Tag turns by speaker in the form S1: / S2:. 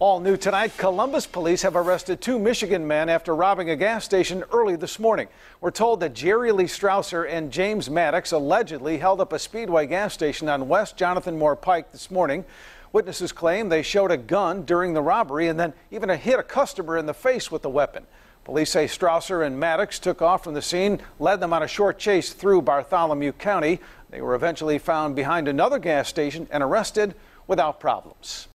S1: All new tonight, Columbus police have arrested two Michigan men after robbing a gas station early this morning. We're told that Jerry Lee Strausser and James Maddox allegedly held up a Speedway gas station on West Jonathan Moore Pike this morning. Witnesses claim they showed a gun during the robbery and then even hit a customer in the face with the weapon. Police say Strausser and Maddox took off from the scene, led them on a short chase through Bartholomew County. They were eventually found behind another gas station and arrested without problems.